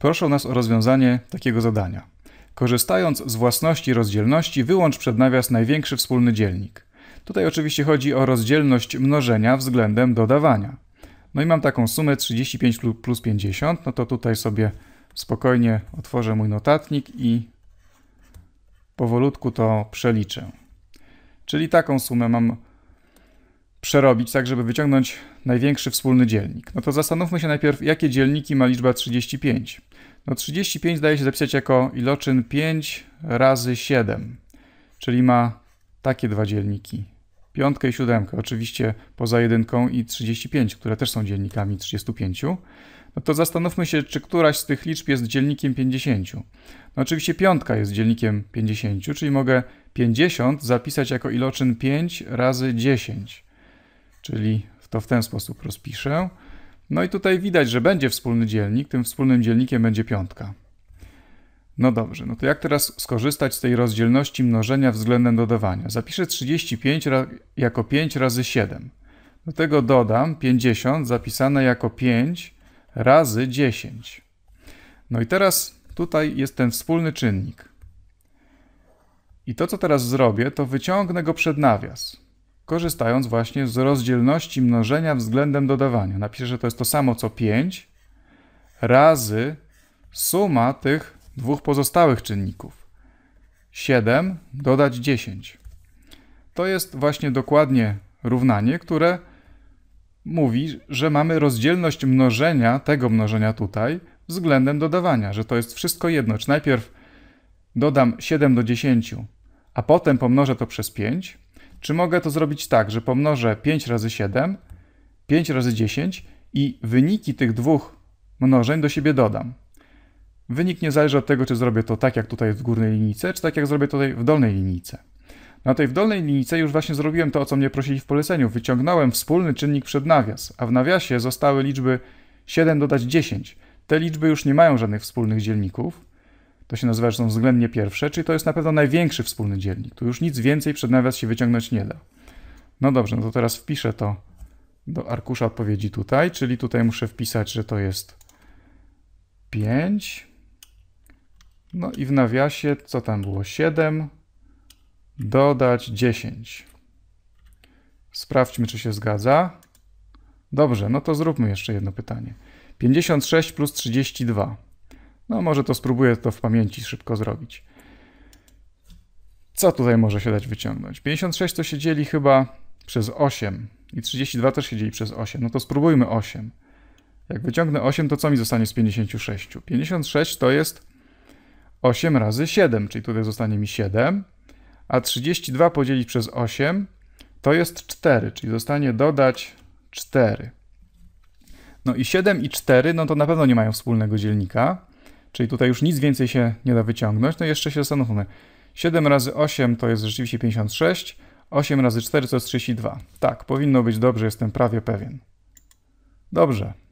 proszą nas o rozwiązanie takiego zadania. Korzystając z własności rozdzielności, wyłącz przed nawias największy wspólny dzielnik. Tutaj oczywiście chodzi o rozdzielność mnożenia względem dodawania. No i mam taką sumę 35 plus 50, no to tutaj sobie spokojnie otworzę mój notatnik i powolutku to przeliczę. Czyli taką sumę mam przerobić tak, żeby wyciągnąć największy wspólny dzielnik. No to zastanówmy się najpierw, jakie dzielniki ma liczba 35. No 35 daje się zapisać jako iloczyn 5 razy 7, czyli ma takie dwa dzielniki. Piątkę i siódemkę, oczywiście poza jedynką i 35, które też są dzielnikami 35. No to zastanówmy się, czy któraś z tych liczb jest dzielnikiem 50. No oczywiście piątka jest dzielnikiem 50, czyli mogę 50 zapisać jako iloczyn 5 razy 10. Czyli to w ten sposób rozpiszę. No i tutaj widać, że będzie wspólny dzielnik, tym wspólnym dzielnikiem będzie piątka. No dobrze, no to jak teraz skorzystać z tej rozdzielności mnożenia względem dodawania? Zapiszę 35 jako 5 razy 7. Do tego dodam 50 zapisane jako 5 razy 10. No i teraz tutaj jest ten wspólny czynnik. I to, co teraz zrobię, to wyciągnę go przed nawias korzystając właśnie z rozdzielności mnożenia względem dodawania. Napiszę, że to jest to samo co 5 razy suma tych dwóch pozostałych czynników. 7 dodać 10. To jest właśnie dokładnie równanie, które mówi, że mamy rozdzielność mnożenia tego mnożenia tutaj względem dodawania, że to jest wszystko jedno. Czy najpierw dodam 7 do 10, a potem pomnożę to przez 5, czy mogę to zrobić tak, że pomnożę 5 razy 7, 5 razy 10 i wyniki tych dwóch mnożeń do siebie dodam? Wynik nie zależy od tego, czy zrobię to tak jak tutaj w górnej linijce, czy tak jak zrobię tutaj w dolnej linijce. Na tej w dolnej linijce już właśnie zrobiłem to, o co mnie prosili w poleceniu. Wyciągnąłem wspólny czynnik przed nawias, a w nawiasie zostały liczby 7 dodać 10. Te liczby już nie mają żadnych wspólnych dzielników. To się nazywa, że są względnie pierwsze, czyli to jest na pewno największy wspólny dzielnik. Tu już nic więcej przed nawias się wyciągnąć nie da. No dobrze, no to teraz wpiszę to do arkusza odpowiedzi tutaj, czyli tutaj muszę wpisać, że to jest 5. No i w nawiasie, co tam było? 7. Dodać 10. Sprawdźmy, czy się zgadza. Dobrze, no to zróbmy jeszcze jedno pytanie. 56 plus 32. No może to spróbuję to w pamięci szybko zrobić. Co tutaj może się dać wyciągnąć? 56 to się dzieli chyba przez 8 i 32 też się dzieli przez 8. No to spróbujmy 8. Jak wyciągnę 8, to co mi zostanie z 56? 56 to jest 8 razy 7, czyli tutaj zostanie mi 7, a 32 podzielić przez 8 to jest 4, czyli zostanie dodać 4. No i 7 i 4, no to na pewno nie mają wspólnego dzielnika, Czyli tutaj już nic więcej się nie da wyciągnąć. No i jeszcze się zastanówmy. 7 razy 8 to jest rzeczywiście 56, 8 razy 4 to jest 32. Tak, powinno być dobrze, jestem prawie pewien. Dobrze,